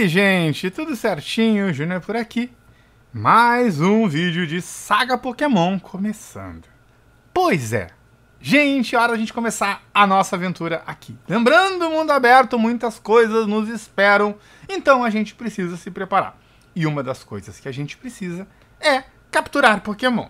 aí, gente? Tudo certinho? Júnior por aqui. Mais um vídeo de Saga Pokémon começando. Pois é, gente, é hora de a gente começar a nossa aventura aqui. Lembrando, mundo aberto, muitas coisas nos esperam, então a gente precisa se preparar. E uma das coisas que a gente precisa é capturar Pokémon.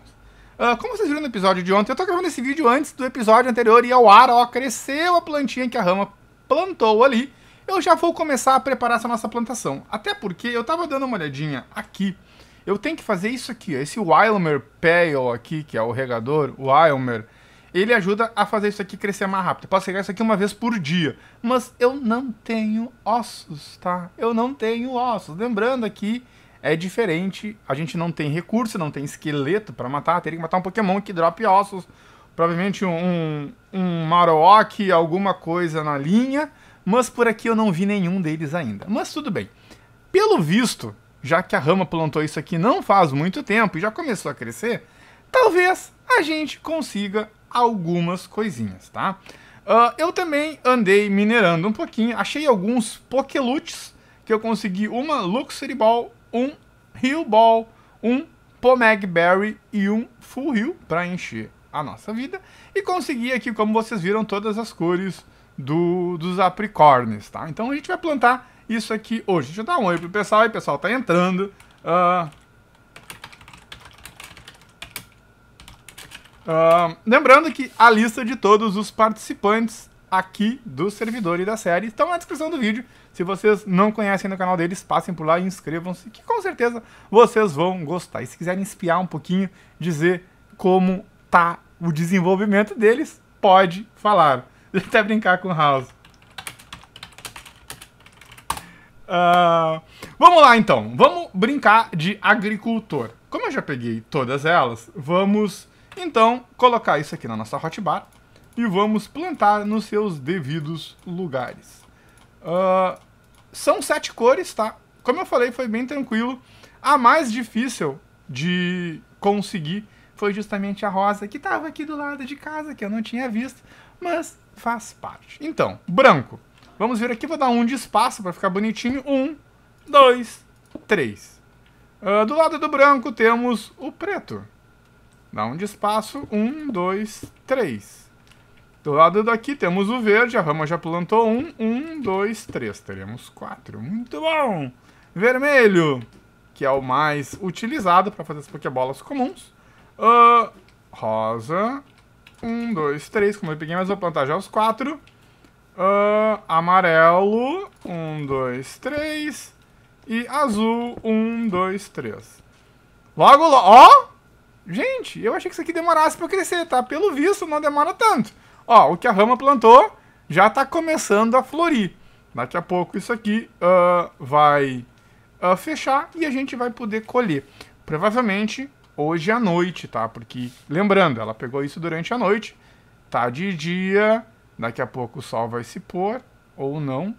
Uh, como vocês viram no episódio de ontem, eu tô gravando esse vídeo antes do episódio anterior e ao ar, ó, cresceu a plantinha que a Rama plantou ali eu já vou começar a preparar essa nossa plantação. Até porque eu estava dando uma olhadinha aqui. Eu tenho que fazer isso aqui, ó, esse Wilmer Pale aqui, que é o regador, o Wilmer, ele ajuda a fazer isso aqui crescer mais rápido. Eu posso regar isso aqui uma vez por dia, mas eu não tenho ossos, tá? Eu não tenho ossos. Lembrando aqui, é diferente, a gente não tem recurso, não tem esqueleto para matar, teria que matar um Pokémon que drop ossos, provavelmente um, um Marowak, alguma coisa na linha, mas por aqui eu não vi nenhum deles ainda. Mas tudo bem. Pelo visto, já que a rama plantou isso aqui não faz muito tempo e já começou a crescer, talvez a gente consiga algumas coisinhas, tá? Uh, eu também andei minerando um pouquinho, achei alguns pokeluts, que eu consegui uma Luxury Ball, um Hill Ball, um Pomeg Berry e um Full Hill para encher a nossa vida. E consegui aqui, como vocês viram, todas as cores do, dos apricornes, tá? Então a gente vai plantar isso aqui hoje. Deixa eu dar um oi pro pessoal aí, pessoal tá entrando. Uh, uh, lembrando que a lista de todos os participantes aqui do servidor e da série estão na descrição do vídeo. Se vocês não conhecem no canal deles, passem por lá e inscrevam-se, que com certeza vocês vão gostar. E se quiserem espiar um pouquinho, dizer como tá o desenvolvimento deles, pode falar. Deixa até brincar com o House. Uh, vamos lá então, vamos brincar de agricultor. Como eu já peguei todas elas, vamos então colocar isso aqui na nossa hotbar e vamos plantar nos seus devidos lugares. Uh, são sete cores, tá? Como eu falei, foi bem tranquilo. A mais difícil de conseguir foi justamente a rosa que estava aqui do lado de casa, que eu não tinha visto, mas faz parte. Então, branco. Vamos vir aqui, vou dar um de espaço para ficar bonitinho. Um, dois, três. Uh, do lado do branco temos o preto. Dá um de espaço. Um, dois, três. Do lado daqui temos o verde. A rama já plantou um. Um, dois, três. Teremos quatro. Muito bom! Vermelho, que é o mais utilizado para fazer as pokebolas comuns. Uh, rosa. Um, dois, três. Como eu peguei, mas vou plantar já os quatro. Uh, amarelo. Um, dois, três. E azul. Um, dois, três. Logo, logo. Ó! Gente, eu achei que isso aqui demorasse pra crescer, tá? Pelo visto, não demora tanto. Ó, o que a rama plantou já tá começando a florir. Daqui a pouco isso aqui uh, vai uh, fechar e a gente vai poder colher. Provavelmente hoje à noite, tá? Porque, lembrando, ela pegou isso durante a noite, tá de dia, daqui a pouco o sol vai se pôr, ou não.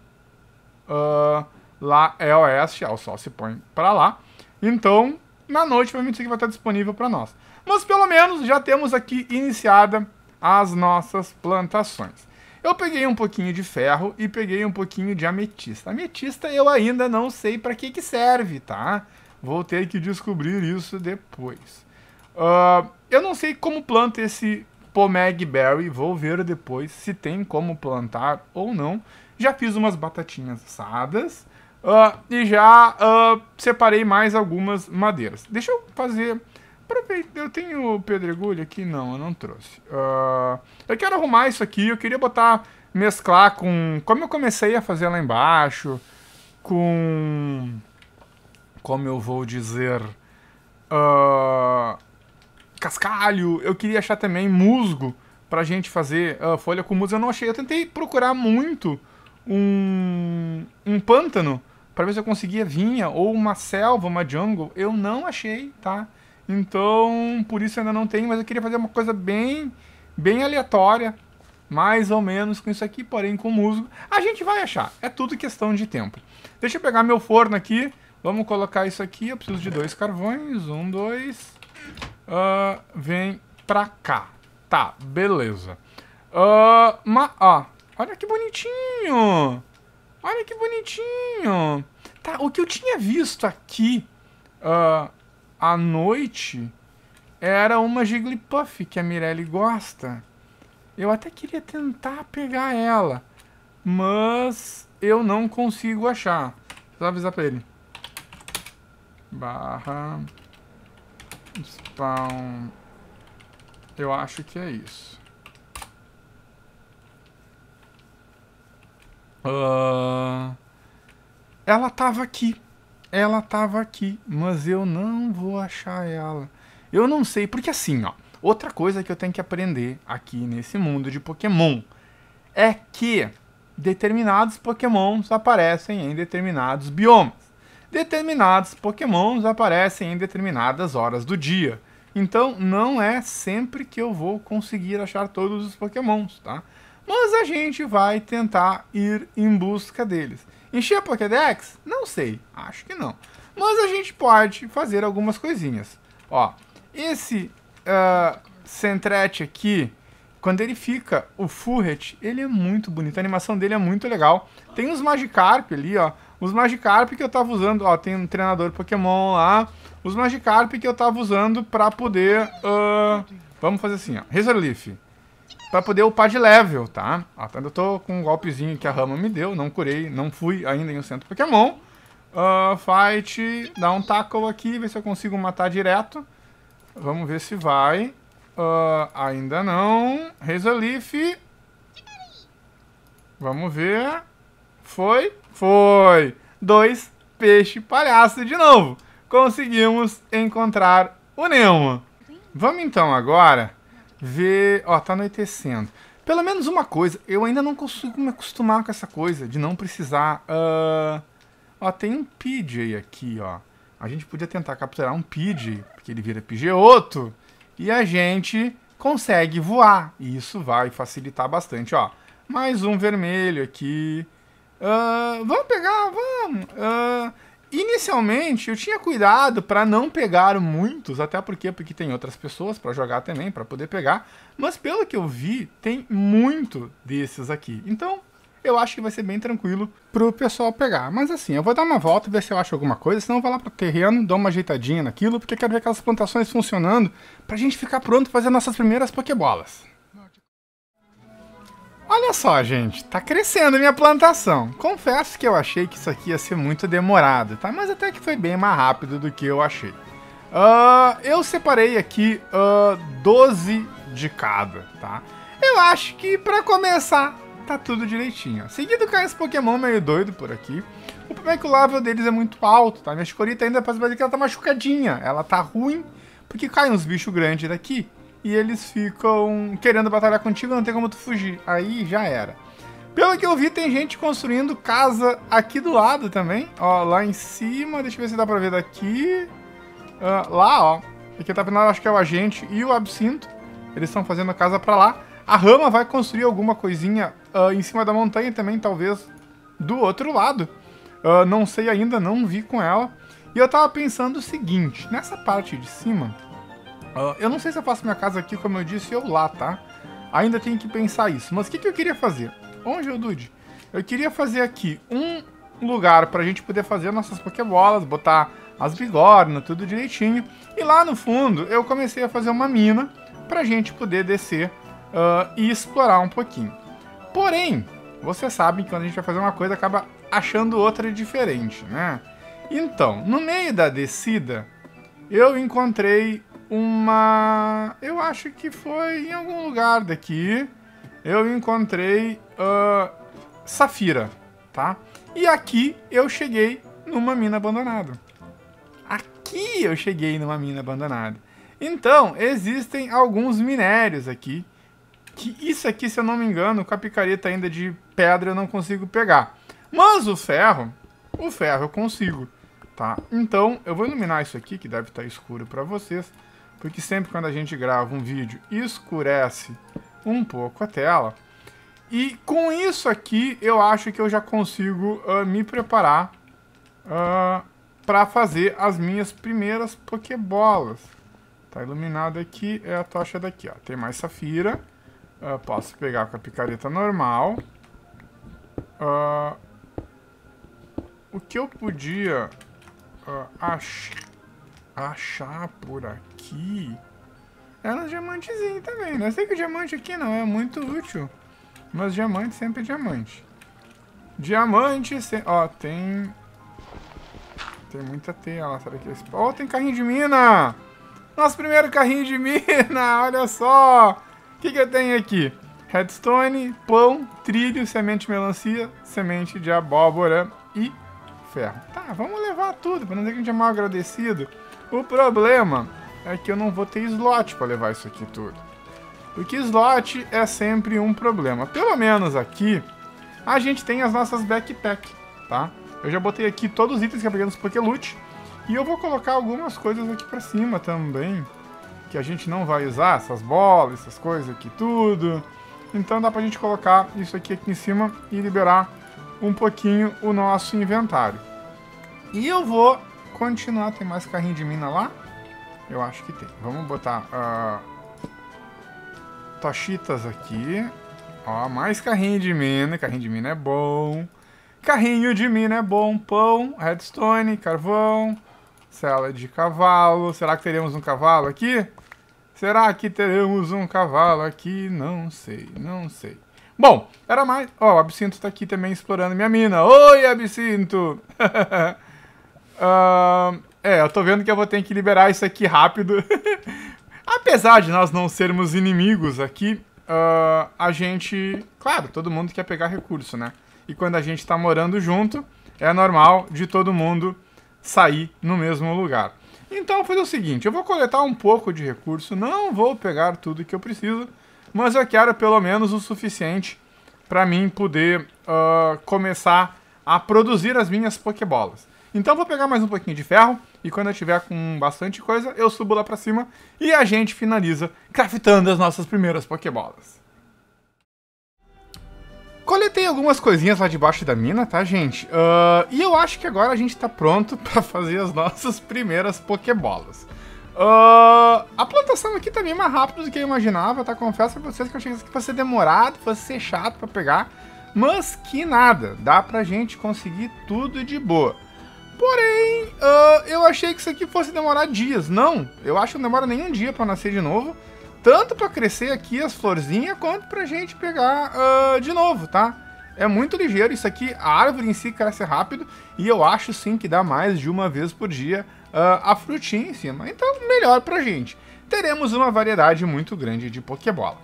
Uh, lá é oeste, o sol se põe para lá. Então, na noite, provavelmente isso aqui vai estar disponível para nós. Mas pelo menos já temos aqui iniciada as nossas plantações. Eu peguei um pouquinho de ferro e peguei um pouquinho de ametista. Ametista eu ainda não sei para que que serve, tá? Vou ter que descobrir isso depois. Uh, eu não sei como planta esse Pomeg Berry. Vou ver depois se tem como plantar ou não. Já fiz umas batatinhas assadas. Uh, e já uh, separei mais algumas madeiras. Deixa eu fazer... Eu tenho pedregulho aqui? Não, eu não trouxe. Uh, eu quero arrumar isso aqui. Eu queria botar... Mesclar com... Como eu comecei a fazer lá embaixo. Com como eu vou dizer, uh, cascalho. Eu queria achar também musgo pra gente fazer uh, folha com musgo. Eu não achei. Eu tentei procurar muito um, um pântano para ver se eu conseguia vinha ou uma selva, uma jungle. Eu não achei, tá? Então, por isso ainda não tenho, mas eu queria fazer uma coisa bem bem aleatória, mais ou menos com isso aqui, porém com musgo. A gente vai achar. É tudo questão de tempo. Deixa eu pegar meu forno aqui. Vamos colocar isso aqui. Eu preciso de dois carvões. Um, dois. Uh, vem pra cá. Tá, beleza. Uh, ma ó, olha que bonitinho. Olha que bonitinho. Tá, o que eu tinha visto aqui uh, à noite era uma Jigglypuff que a Mirelle gosta. Eu até queria tentar pegar ela, mas eu não consigo achar. Vou avisar pra ele barra spawn. Eu acho que é isso. Uh, ela tava aqui. Ela tava aqui, mas eu não vou achar ela. Eu não sei, porque assim, ó. Outra coisa que eu tenho que aprender aqui nesse mundo de Pokémon é que determinados Pokémons aparecem em determinados biomas determinados pokémons aparecem em determinadas horas do dia. Então não é sempre que eu vou conseguir achar todos os pokémons, tá? Mas a gente vai tentar ir em busca deles. Encher a Pokédex? Não sei, acho que não. Mas a gente pode fazer algumas coisinhas. Ó, esse uh, aqui, quando ele fica o Furret, ele é muito bonito. A animação dele é muito legal. Tem uns Magikarp ali, ó. Os Magikarp que eu tava usando, ó, tem um treinador Pokémon lá. Os Magikarp que eu tava usando pra poder... Uh, vamos fazer assim, ó. Razor Leaf. Pra poder upar de level, tá? Ó, tá, eu tô com um golpezinho que a Rama me deu. Não curei, não fui ainda em um centro Pokémon. Uh, fight, dá um tackle aqui, ver se eu consigo matar direto. Vamos ver se vai. Uh, ainda não. Razor Leaf. Vamos ver. Foi. Foi! Dois, peixe palhaço de novo. Conseguimos encontrar o Nemo. Vamos então agora ver... Ó, tá anoitecendo. Pelo menos uma coisa, eu ainda não consigo me acostumar com essa coisa de não precisar... Uh... Ó, tem um PJ aqui, ó. A gente podia tentar capturar um PJ, porque ele vira pigeoto, e a gente consegue voar. E isso vai facilitar bastante, ó. Mais um vermelho aqui. Uh, vamos pegar, vamos. Uh, inicialmente eu tinha cuidado para não pegar muitos, até porque porque tem outras pessoas para jogar também, para poder pegar, mas pelo que eu vi, tem muito desses aqui. Então, eu acho que vai ser bem tranquilo pro pessoal pegar. Mas assim, eu vou dar uma volta, ver se eu acho alguma coisa, senão eu vou lá pro terreno, dou uma ajeitadinha naquilo, porque eu quero ver aquelas plantações funcionando, pra gente ficar pronto fazer nossas primeiras pokebolas. Olha só, gente, tá crescendo a minha plantação. Confesso que eu achei que isso aqui ia ser muito demorado, tá? Mas até que foi bem mais rápido do que eu achei. Uh, eu separei aqui uh, ah, 12 de cada, tá? Eu acho que para começar tá tudo direitinho. Seguido cai esse Pokémon meio doido por aqui. O problema é que o level deles é muito alto, tá? Minha escorita ainda parece que ela tá machucadinha. Ela tá ruim porque cai uns bichos grandes daqui e eles ficam querendo batalhar contigo, não tem como tu fugir. Aí já era. Pelo que eu vi, tem gente construindo casa aqui do lado também. Ó, lá em cima, deixa eu ver se dá pra ver daqui. Uh, lá, ó. Aqui tá pendurado, acho que é o agente e o absinto. Eles estão fazendo a casa pra lá. A rama vai construir alguma coisinha uh, em cima da montanha também, talvez do outro lado. Uh, não sei ainda, não vi com ela. E eu tava pensando o seguinte, nessa parte de cima ah, eu não sei se eu faço minha casa aqui, como eu disse, ou lá, tá? Ainda tenho que pensar isso. Mas o que, que eu queria fazer? Onde, eu, Dude? Eu queria fazer aqui um lugar pra gente poder fazer nossas pokebolas, botar as bigorna, tudo direitinho. E lá no fundo, eu comecei a fazer uma mina pra gente poder descer uh, e explorar um pouquinho. Porém, vocês sabem que quando a gente vai fazer uma coisa, acaba achando outra diferente, né? Então, no meio da descida, eu encontrei uma. Eu acho que foi em algum lugar daqui. Eu encontrei uh, Safira, tá? E aqui eu cheguei numa mina abandonada. Aqui eu cheguei numa mina abandonada. Então, existem alguns minérios aqui. Que isso aqui, se eu não me engano, com a picareta ainda de pedra eu não consigo pegar. Mas o ferro, o ferro eu consigo, tá? Então, eu vou iluminar isso aqui, que deve estar tá escuro para vocês porque sempre quando a gente grava um vídeo escurece um pouco a tela. E com isso aqui eu acho que eu já consigo uh, me preparar uh, ah, para fazer as minhas primeiras pokebolas. Tá iluminado aqui, é a tocha daqui, ó. Tem mais safira. Uh, posso pegar com a picareta normal. o que eu podia achar achar por aqui é um diamantezinho também. não né? sei que o diamante aqui não é muito útil, mas diamante sempre é diamante. Diamante, ó, tem... Tem muita teia lá, sabe que... Ó, oh, tem carrinho de mina! Nosso primeiro carrinho de mina, olha só! O que, que eu tenho aqui? Redstone, pão, trilho, semente de melancia, semente de abóbora e ferro. Tá, vamos levar tudo, pra não dizer que a gente é mal agradecido. O problema é que eu não vou ter slot para levar isso aqui tudo. Porque slot é sempre um problema. Pelo menos aqui, a gente tem as nossas backpack, tá? Eu já botei aqui todos os itens que eu peguei nos Pokeloot. E eu vou colocar algumas coisas aqui pra cima também. Que a gente não vai usar, essas bolas, essas coisas aqui, tudo. Então dá pra gente colocar isso aqui, aqui em cima e liberar um pouquinho o nosso inventário. E eu vou continuar, tem mais carrinho de mina lá? Eu acho que tem. Vamos botar uh, tochitas aqui. Ó, mais carrinho de mina. Carrinho de mina é bom. Carrinho de mina é bom. Pão, redstone, carvão, cela de cavalo. Será que teremos um cavalo aqui? Será que teremos um cavalo aqui? Não sei, não sei. Bom, era mais... Ó, o Absinto tá aqui também explorando minha mina. Oi, Absinto! Uh, é, eu tô vendo que eu vou ter que liberar isso aqui rápido. Apesar de nós não sermos inimigos aqui, uh, a gente. Claro, todo mundo quer pegar recurso, né? E quando a gente tá morando junto, é normal de todo mundo sair no mesmo lugar. Então, vou fazer o seguinte: eu vou coletar um pouco de recurso, não vou pegar tudo que eu preciso, mas eu quero pelo menos o suficiente para mim poder uh, começar a produzir as minhas pokebolas. Então vou pegar mais um pouquinho de ferro e quando eu tiver com bastante coisa, eu subo lá para cima e a gente finaliza craftando as nossas primeiras Pokébolas. Coletei algumas coisinhas lá debaixo da mina, tá, gente? Uh, e eu acho que agora a gente tá pronto para fazer as nossas primeiras Pokébolas. Uh, ah, a plantação aqui também tá é mais rápida do que eu imaginava, tá? Confesso pra vocês que eu achei que isso aqui fosse ser demorado, fosse ser chato pra pegar. Mas que nada, dá pra gente conseguir tudo de boa. Porém, uh, eu achei que isso aqui fosse demorar dias. Não, eu acho que não demora nenhum dia para nascer de novo. Tanto para crescer aqui as florzinhas, quanto pra gente pegar uh, de novo, tá? É muito ligeiro isso aqui, a árvore em si cresce rápido. E eu acho sim que dá mais de uma vez por dia uh, a frutinha em cima. Então, melhor pra gente. Teremos uma variedade muito grande de Pokébola.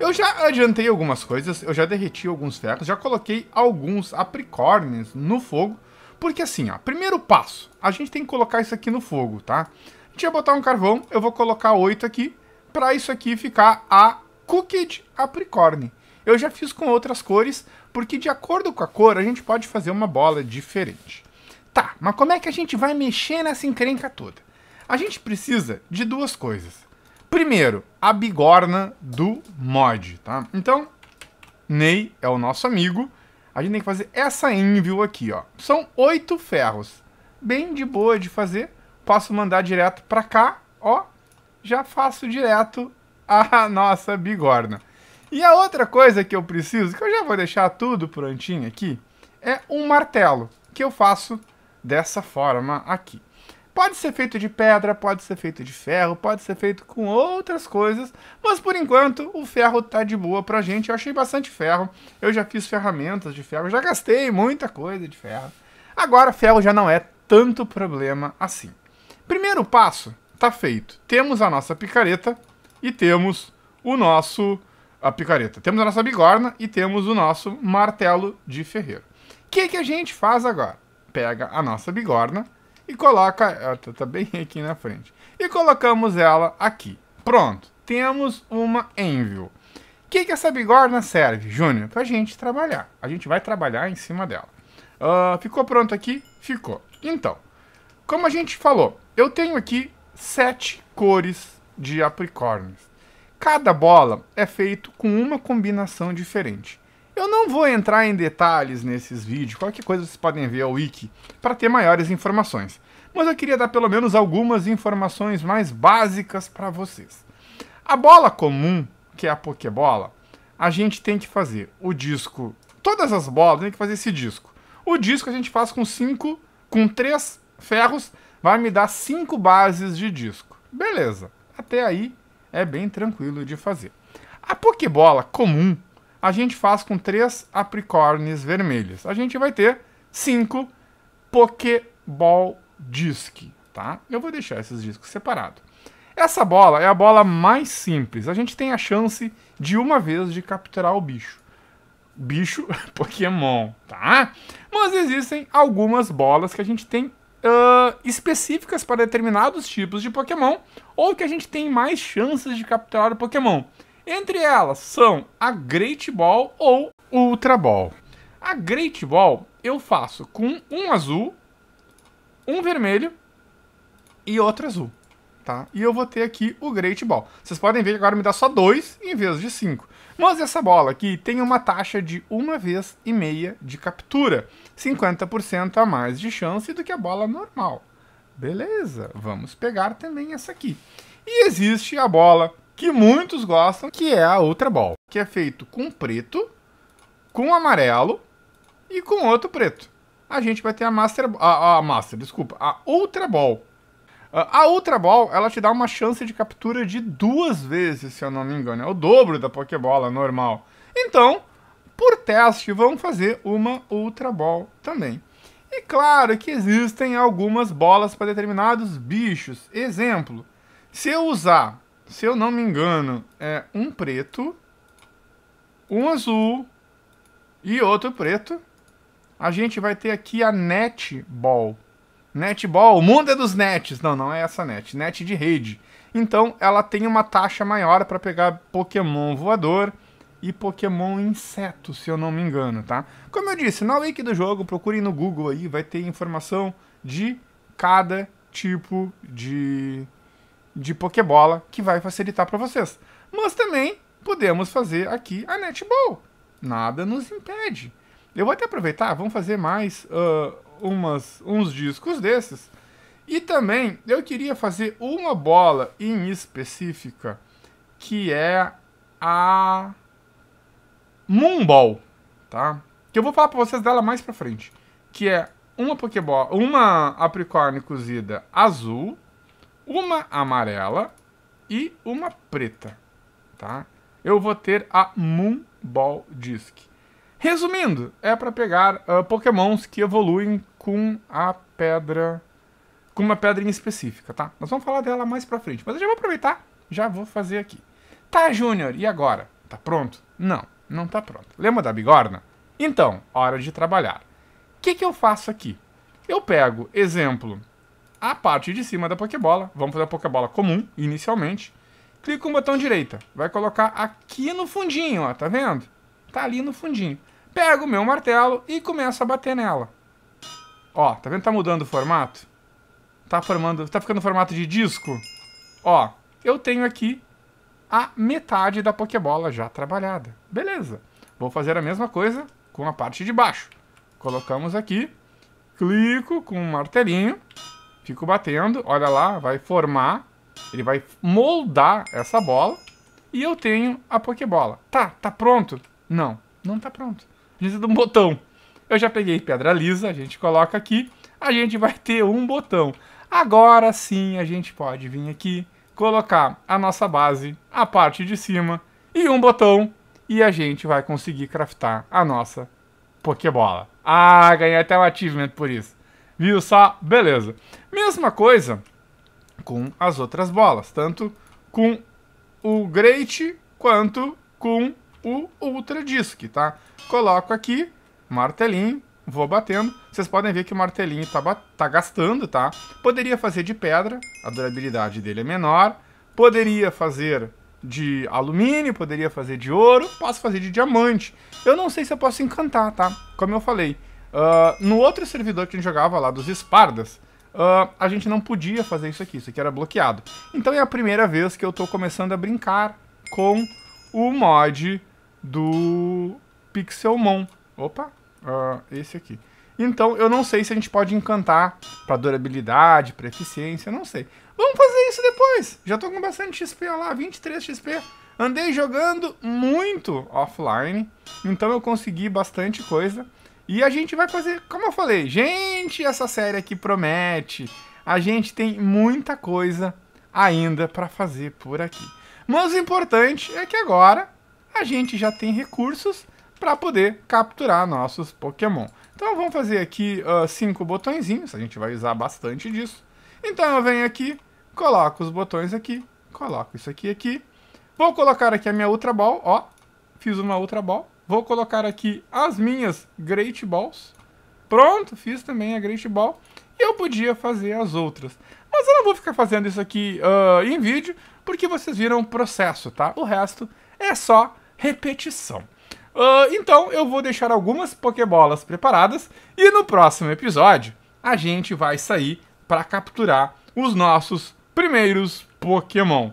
Eu já adiantei algumas coisas, eu já derreti alguns ferros, já coloquei alguns apricórnios no fogo porque assim, ó, primeiro passo, a gente tem que colocar isso aqui no fogo, tá? A gente vai botar um carvão, eu vou colocar 8 aqui, para isso aqui ficar a Cooked Apricorn. Eu já fiz com outras cores, porque de acordo com a cor a gente pode fazer uma bola diferente. Tá, mas como é que a gente vai mexer nessa encrenca toda? A gente precisa de duas coisas. Primeiro, a bigorna do mod, tá? Então, Ney é o nosso amigo, a gente tem que fazer essa envio aqui, ó. São oito ferros. Bem de boa de fazer. Posso mandar direto para cá, ó. Já faço direto a nossa bigorna. E a outra coisa que eu preciso, que eu já vou deixar tudo prontinho aqui, é um martelo, que eu faço dessa forma aqui. Pode ser feito de pedra, pode ser feito de ferro, pode ser feito com outras coisas, mas por enquanto o ferro tá de boa pra gente. Eu achei bastante ferro, eu já fiz ferramentas de ferro, já gastei muita coisa de ferro. Agora ferro já não é tanto problema assim. Primeiro passo tá feito. Temos a nossa picareta e temos o nosso a picareta. Temos a nossa bigorna e temos o nosso martelo de ferreiro. O que, que a gente faz agora? Pega a nossa bigorna e coloca. Ah, tá, tá bem aqui na frente. E colocamos ela aqui. Pronto. Temos uma Envio. O que, que essa bigorna serve, Júnior? Pra gente trabalhar. A gente vai trabalhar em cima dela. Uh, ficou pronto aqui? Ficou. Então, como a gente falou, eu tenho aqui sete cores de apricórnios. Cada bola é feito com uma combinação diferente. Eu não vou entrar em detalhes nesses vídeos, qualquer coisa vocês podem ver ao wiki para ter maiores informações. Mas eu queria dar pelo menos algumas informações mais básicas para vocês. A bola comum, que é a Pokébola, a gente tem que fazer o disco, todas as bolas tem que fazer esse disco. O disco a gente faz com cinco, com três ferros, vai me dar cinco bases de disco. Beleza. Até aí é bem tranquilo de fazer. A Pokébola comum a gente faz com três apricornes vermelhas. A gente vai ter cinco Pokéball Disc, tá? Eu vou deixar esses discos separados. Essa bola é a bola mais simples. A gente tem a chance de uma vez de capturar o bicho. Bicho Pokémon, tá? Mas existem algumas bolas que a gente tem uh, específicas para determinados tipos de Pokémon ou que a gente tem mais chances de capturar o Pokémon. Entre elas são a Great Ball ou Ultra Ball. A Great Ball eu faço com um azul, um vermelho e outro azul. Tá? E eu vou ter aqui o Great Ball. Vocês podem ver que agora me dá só dois em vez de cinco. Mas essa bola aqui tem uma taxa de uma vez e meia de captura. 50% a mais de chance do que a bola normal. Beleza, vamos pegar também essa aqui. E existe a bola que muitos gostam, que é a Ultra Ball, que é feito com preto, com amarelo e com outro preto. A gente vai ter a Master, a, a Master, desculpa, a Ultra Ball. A Ultra Ball, ela te dá uma chance de captura de duas vezes, se eu não me engano. É o dobro da Pokébola normal. Então, por teste, vamos fazer uma Ultra Ball também. E claro que existem algumas bolas para determinados bichos. Exemplo, se eu usar se eu não me engano, é um preto, um azul e outro preto. A gente vai ter aqui a netball. Netball, o mundo é dos nets. Não, não é essa net, net de rede. Então ela tem uma taxa maior para pegar Pokémon voador e Pokémon inseto, se eu não me engano, tá? Como eu disse, na wiki do jogo, procurem no Google aí, vai ter informação de cada tipo de de Pokébola que vai facilitar para vocês. Mas também podemos fazer aqui a Netball. Nada nos impede. Eu vou até aproveitar, vamos fazer mais uh, umas, uns discos desses. E também eu queria fazer uma bola em específica, que é a Moonball, tá? Que eu vou falar para vocês dela mais para frente, que é uma Pokébola, uma Apricórnio cozida azul, uma amarela e uma preta, tá? Eu vou ter a Moon Ball Disc. Resumindo, é para pegar uh, pokémons que evoluem com a pedra... Com uma pedrinha específica, tá? Nós vamos falar dela mais pra frente, mas eu já vou aproveitar, já vou fazer aqui. Tá, Júnior, e agora? Tá pronto? Não, não tá pronto. Lembra da bigorna? Então, hora de trabalhar. O que, que eu faço aqui? Eu pego, exemplo, a parte de cima da Pokébola. Vamos fazer a Pokébola comum, inicialmente. Clica com o botão direita. Vai colocar aqui no fundinho, ó, tá vendo? Tá ali no fundinho. Pega o meu martelo e começa a bater nela. Ó, tá vendo? Tá mudando o formato? Tá formando, tá ficando formato de disco. Ó, eu tenho aqui a metade da Pokébola já trabalhada. Beleza. Vou fazer a mesma coisa com a parte de baixo. Colocamos aqui, clico com o um martelinho Fico batendo, olha lá, vai formar, ele vai moldar essa bola e eu tenho a Pokébola. Tá, tá pronto? Não, não tá pronto. Precisa de um botão. Eu já peguei pedra lisa, a gente coloca aqui, a gente vai ter um botão. Agora sim a gente pode vir aqui, colocar a nossa base, a parte de cima e um botão e a gente vai conseguir craftar a nossa Pokébola. Ah, ganhei até um achievement por isso. Viu só? Beleza. Mesma coisa com as outras bolas, tanto com o Great quanto com o Ultra Disc, tá? Coloco aqui, martelinho, vou batendo. Vocês podem ver que o martelinho tá, tá gastando, tá? Poderia fazer de pedra, a durabilidade dele é menor. Poderia fazer de alumínio, poderia fazer de ouro, posso fazer de diamante. Eu não sei se eu posso encantar, tá? Como eu falei, uh, no outro servidor que a gente jogava lá, dos Espardas, uh, a gente não podia fazer isso aqui, isso aqui era bloqueado. Então é a primeira vez que eu estou começando a brincar com o mod do Pixelmon. Opa, uh, esse aqui. Então eu não sei se a gente pode encantar para durabilidade, para eficiência, não sei. Vamos fazer isso depois. Já estou com bastante XP, olha lá, 23 XP. Andei jogando muito offline, então eu consegui bastante coisa. E a gente vai fazer, como eu falei, gente, essa série aqui promete. A gente tem muita coisa ainda para fazer por aqui. Mas o importante é que agora a gente já tem recursos para poder capturar nossos Pokémon. Então vamos fazer aqui uh, cinco botõezinhos, a gente vai usar bastante disso. Então eu venho aqui, coloco os botões aqui, coloco isso aqui aqui. Vou colocar aqui a minha Ultra Ball, ó, fiz uma Ultra Ball. Vou colocar aqui as minhas Great Balls. Pronto, fiz também a Great Ball. E eu podia fazer as outras. Mas eu não vou ficar fazendo isso aqui uh, em vídeo, porque vocês viram o processo, tá? O resto é só repetição. Uh, então eu vou deixar algumas Pokébolas preparadas e no próximo episódio a gente vai sair para capturar os nossos primeiros Pokémon.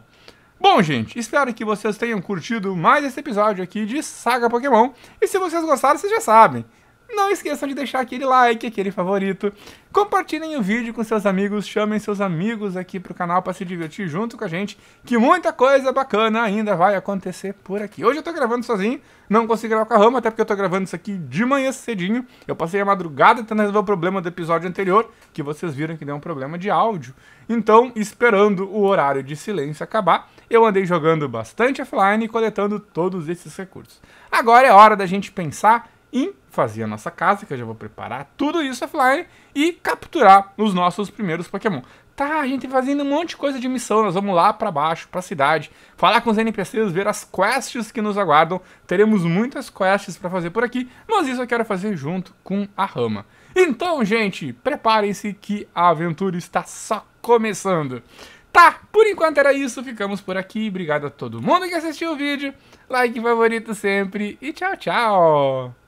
Bom, gente, espero que vocês tenham curtido mais esse episódio aqui de Saga Pokémon. E se vocês gostaram, vocês já sabem. Não esqueçam de deixar aquele like, aquele favorito. Compartilhem o vídeo com seus amigos, chamem seus amigos aqui pro canal para se divertir junto com a gente, que muita coisa bacana ainda vai acontecer por aqui. Hoje eu tô gravando sozinho, não consegui gravar com a Rama, até porque eu tô gravando isso aqui de manhã cedinho. Eu passei a madrugada tentando resolver o problema do episódio anterior, que vocês viram que deu um problema de áudio. Então, esperando o horário de silêncio acabar, eu andei jogando bastante offline e coletando todos esses recursos. Agora é hora da gente pensar fazer a nossa casa, que eu já vou preparar tudo isso offline e capturar os nossos primeiros Pokémon. Tá, a gente tá fazendo um monte de coisa de missão, nós vamos lá para baixo, para a cidade, falar com os NPCs, ver as quests que nos aguardam. Teremos muitas quests para fazer por aqui, mas isso eu quero fazer junto com a Rama. Então, gente, preparem-se que a aventura está só começando. Tá, por enquanto era isso, ficamos por aqui. Obrigado a todo mundo que assistiu o vídeo. Like favorito sempre e tchau, tchau.